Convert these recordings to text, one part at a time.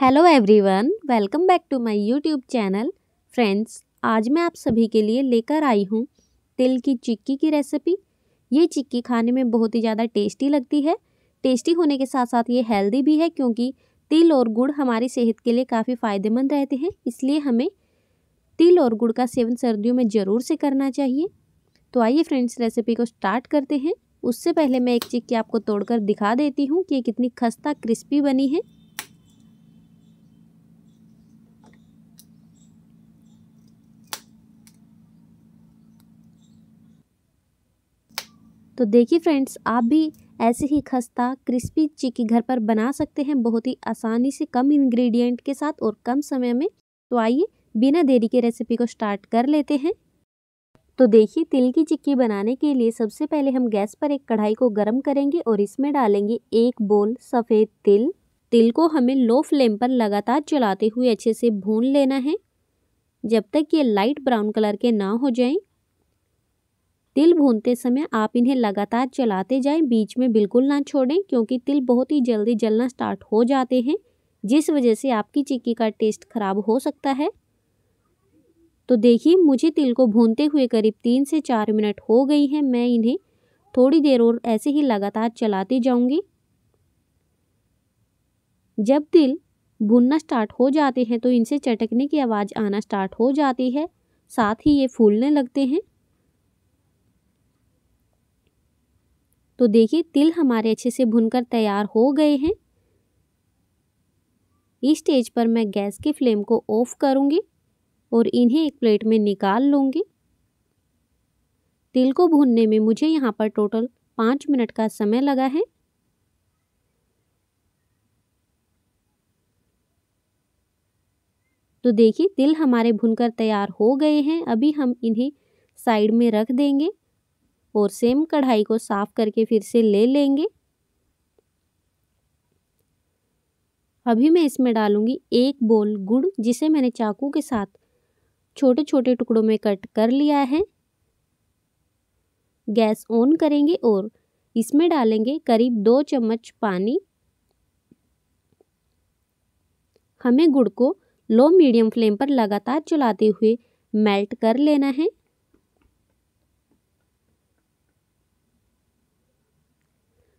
hello everyone welcome back to my YouTube channel friends आज मैं आप सभी के लिए लेकर आई हूँ तिल की चिक्की की रेसिपी ये चिक्की खाने में बहुत ही ज़्यादा टेस्टी लगती है टेस्टी होने के साथ साथ ये हेल्दी भी है क्योंकि तिल और गुड़ हमारी सेहत के लिए काफ़ी फ़ायदेमंद रहते हैं इसलिए हमें तिल और गुड़ का सेवन सर्दियों में ज़रूर से करना चाहिए तो आइए फ्रेंड्स रेसिपी को स्टार्ट करते हैं उससे पहले मैं एक चिक्की आपको तोड़कर दिखा देती हूँ कि ये कितनी खस्ता क्रिस्पी बनी है तो देखिए फ्रेंड्स आप भी ऐसे ही खस्ता क्रिस्पी चिकी घर पर बना सकते हैं बहुत ही आसानी से कम इंग्रेडिएंट के साथ और कम समय में तो आइए बिना देरी के रेसिपी को स्टार्ट कर लेते हैं तो देखिए तिल की चिक्की बनाने के लिए सबसे पहले हम गैस पर एक कढ़ाई को गर्म करेंगे और इसमें डालेंगे एक बोल सफ़ेद तिल तिल को हमें लो फ्लेम पर लगातार चलाते हुए अच्छे से भून लेना है जब तक ये लाइट ब्राउन कलर के ना हो जाएं तिल भूनते समय आप इन्हें लगातार चलाते जाएं बीच में बिल्कुल ना छोड़ें क्योंकि तिल बहुत ही जल्दी जलना स्टार्ट हो जाते हैं जिस वजह से आपकी चिक्की का टेस्ट खराब हो सकता है तो देखिए मुझे तिल को भूनते हुए करीब तीन से चार मिनट हो गई हैं मैं इन्हें थोड़ी देर और ऐसे ही लगातार चलाती जाऊँगी जब तिल भुनना स्टार्ट हो जाते हैं तो इनसे चटकने की आवाज़ आना स्टार्ट हो जाती है साथ ही ये फूलने लगते हैं तो देखिए तिल हमारे अच्छे से भुनकर तैयार हो गए हैं इस स्टेज पर मैं गैस की फ्लेम को ऑफ करूँगी और इन्हें एक प्लेट में निकाल लूँगी तिल को भूनने में मुझे यहाँ पर टोटल पाँच मिनट का समय लगा है तो देखिए तिल हमारे भुनकर तैयार हो गए हैं अभी हम इन्हें साइड में रख देंगे और सेम कढ़ाई को साफ़ करके फिर से ले लेंगे अभी मैं इसमें डालूँगी एक बोल गुड़ जिसे मैंने चाकू के साथ छोटे छोटे टुकड़ों में कट कर लिया है गैस ऑन करेंगे और इसमें डालेंगे करीब दो चम्मच पानी हमें गुड़ को लो मीडियम फ्लेम पर लगातार चलाते हुए मेल्ट कर लेना है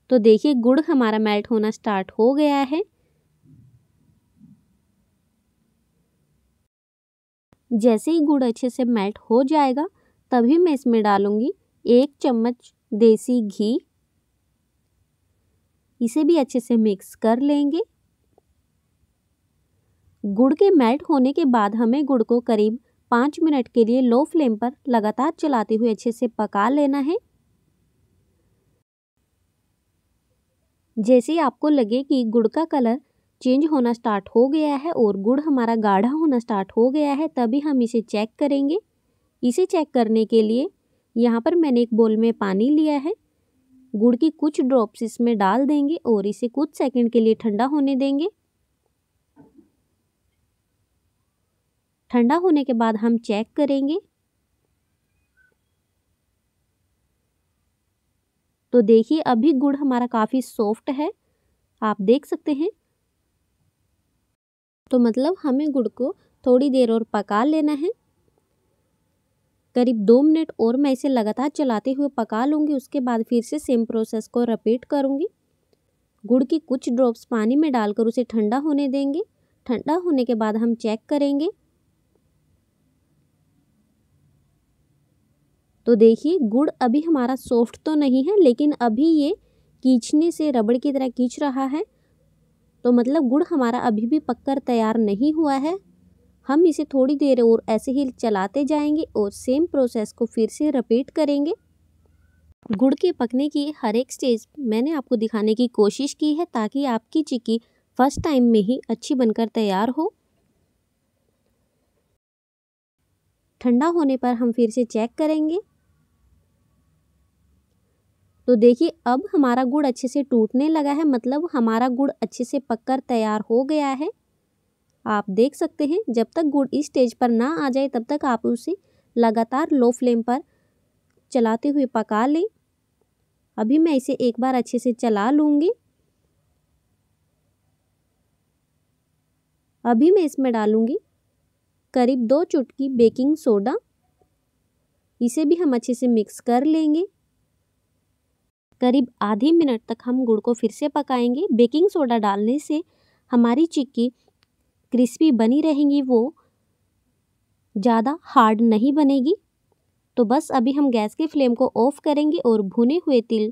तो देखिए गुड़ हमारा मेल्ट होना स्टार्ट हो गया है जैसे ही गुड़ अच्छे से मेल्ट हो जाएगा तभी मैं इसमें डालूँगी एक चम्मच देसी घी इसे भी अच्छे से मिक्स कर लेंगे गुड़ के मेल्ट होने के बाद हमें गुड़ को करीब पाँच मिनट के लिए लो फ्लेम पर लगातार चलाते हुए अच्छे से पका लेना है जैसे आपको लगे कि गुड़ का कलर चेंज होना स्टार्ट हो गया है और गुड़ हमारा गाढ़ा होना स्टार्ट हो गया है तभी हम इसे चेक करेंगे इसे चेक करने के लिए यहाँ पर मैंने एक बोल में पानी लिया है गुड़ की कुछ ड्रॉप्स इसमें डाल देंगे और इसे कुछ सेकंड के लिए ठंडा होने देंगे ठंडा होने के बाद हम चेक करेंगे तो देखिए अभी गुड़ हमारा काफ़ी सॉफ्ट है आप देख सकते हैं तो मतलब हमें गुड़ को थोड़ी देर और पका लेना है करीब दो मिनट और मैं इसे लगातार चलाते हुए पका लूँगी उसके बाद फिर से सेम प्रोसेस को रिपीट करूँगी गुड़ की कुछ ड्रॉप्स पानी में डालकर उसे ठंडा होने देंगे ठंडा होने के बाद हम चेक करेंगे तो देखिए गुड़ अभी हमारा सॉफ्ट तो नहीं है लेकिन अभी ये कीचने से रबड़ की तरह कीच रहा है तो मतलब गुड़ हमारा अभी भी पककर तैयार नहीं हुआ है हम इसे थोड़ी देर और ऐसे ही चलाते जाएंगे और सेम प्रोसेस को फिर से रिपीट करेंगे गुड़ के पकने की हर एक स्टेज मैंने आपको दिखाने की कोशिश की है ताकि आपकी चिक्की फर्स्ट टाइम में ही अच्छी बनकर तैयार हो ठंडा होने पर हम फिर से चेक करेंगे तो देखिए अब हमारा गुड़ अच्छे से टूटने लगा है मतलब हमारा गुड़ अच्छे से पककर तैयार हो गया है आप देख सकते हैं जब तक गुड़ इस स्टेज पर ना आ जाए तब तक आप उसे लगातार लो फ्लेम पर चलाते हुए पका लें अभी मैं इसे एक बार अच्छे से चला लूँगी अभी मैं इसमें डालूँगी करीब दो चुटकी बेकिंग सोडा इसे भी हम अच्छे से मिक्स कर लेंगे करीब आधे मिनट तक हम गुड़ को फिर से पकाएंगे बेकिंग सोडा डालने से हमारी चिक्की क्रिस्पी बनी रहेंगी वो ज़्यादा हार्ड नहीं बनेगी तो बस अभी हम गैस के फ्लेम को ऑफ़ करेंगे और भुने हुए तिल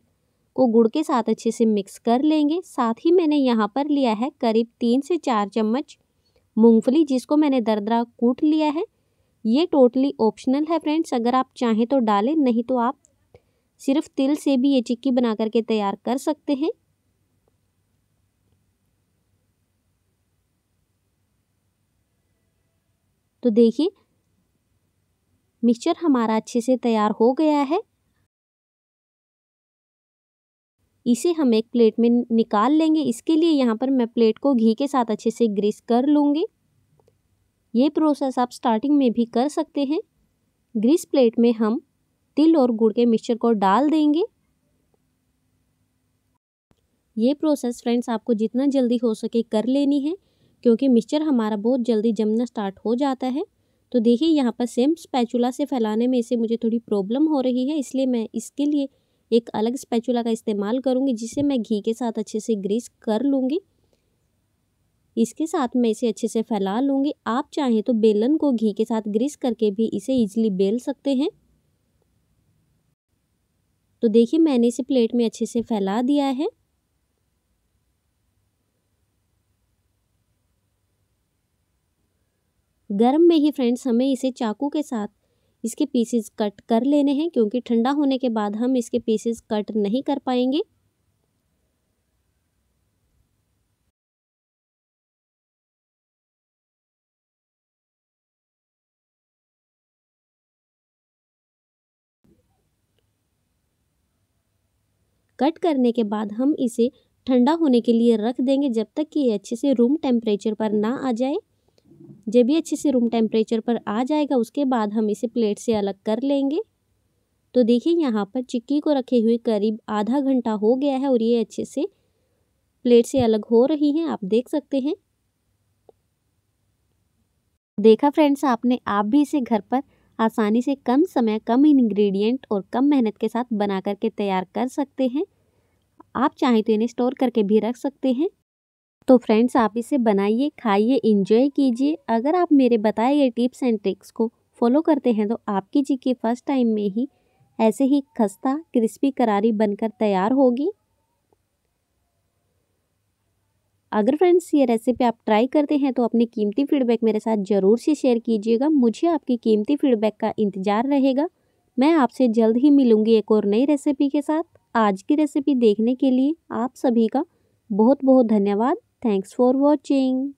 को गुड़ के साथ अच्छे से मिक्स कर लेंगे साथ ही मैंने यहाँ पर लिया है करीब तीन से चार चम्मच मूंगफली जिसको मैंने दरदरा कूट लिया है ये टोटली ऑप्शनल है फ्रेंड्स अगर आप चाहें तो डालें नहीं तो आप सिर्फ तिल से भी ये चिक्की बना करके तैयार कर सकते हैं तो देखिए मिक्सचर हमारा अच्छे से तैयार हो गया है इसे हम एक प्लेट में निकाल लेंगे इसके लिए यहाँ पर मैं प्लेट को घी के साथ अच्छे से ग्रीस कर लूँगी ये प्रोसेस आप स्टार्टिंग में भी कर सकते हैं ग्रीस प्लेट में हम तिल और गुड़ के मिक्सचर को डाल देंगे ये प्रोसेस फ्रेंड्स आपको जितना जल्दी हो सके कर लेनी है क्योंकि मिक्सचर हमारा बहुत जल्दी जमना स्टार्ट हो जाता है तो देखिए यहाँ पर सेम स्पैचुला से फैलाने में इसे मुझे थोड़ी प्रॉब्लम हो रही है इसलिए मैं इसके लिए एक अलग स्पैचुला का इस्तेमाल करूँगी जिसे मैं घी के साथ अच्छे से ग्रीस कर लूँगी इसके साथ मैं इसे अच्छे से फैला लूँगी आप चाहें तो बेलन को घी के साथ ग्रीस करके भी इसे ईजिली बेल सकते हैं तो देखिए मैंने इसे प्लेट में अच्छे से फैला दिया है गर्म में ही फ्रेंड्स हमें इसे चाकू के साथ इसके पीसेस कट कर लेने हैं क्योंकि ठंडा होने के बाद हम इसके पीसेस कट नहीं कर पाएंगे कट करने के बाद हम इसे ठंडा होने के लिए रख देंगे जब तक कि ये अच्छे से रूम टेम्परेचर पर ना आ जाए जब ये अच्छे से रूम टेम्परेचर पर आ जाएगा उसके बाद हम इसे प्लेट से अलग कर लेंगे तो देखिए यहाँ पर चिक्की को रखे हुए करीब आधा घंटा हो गया है और ये अच्छे से प्लेट से अलग हो रही हैं आप देख सकते हैं देखा फ्रेंड्स आपने आप भी इसे घर पर आसानी से कम समय कम इंग्रेडिएंट और कम मेहनत के साथ बना करके तैयार कर सकते हैं आप चाहें तो इन्हें स्टोर करके भी रख सकते हैं तो फ्रेंड्स आप इसे बनाइए खाइए इंजॉय कीजिए अगर आप मेरे बताए गए टिप्स एंड ट्रिक्स को फॉलो करते हैं तो आपकी जी की फ़र्स्ट टाइम में ही ऐसे ही खस्ता क्रिस्पी करारी बनकर तैयार होगी अगर फ्रेंड्स ये रेसिपी आप ट्राई करते हैं तो अपनी कीमती फीडबैक मेरे साथ ज़रूर से शेयर कीजिएगा मुझे आपकी कीमती फीडबैक का इंतज़ार रहेगा मैं आपसे जल्द ही मिलूँगी एक और नई रेसिपी के साथ आज की रेसिपी देखने के लिए आप सभी का बहुत बहुत धन्यवाद थैंक्स फॉर वॉचिंग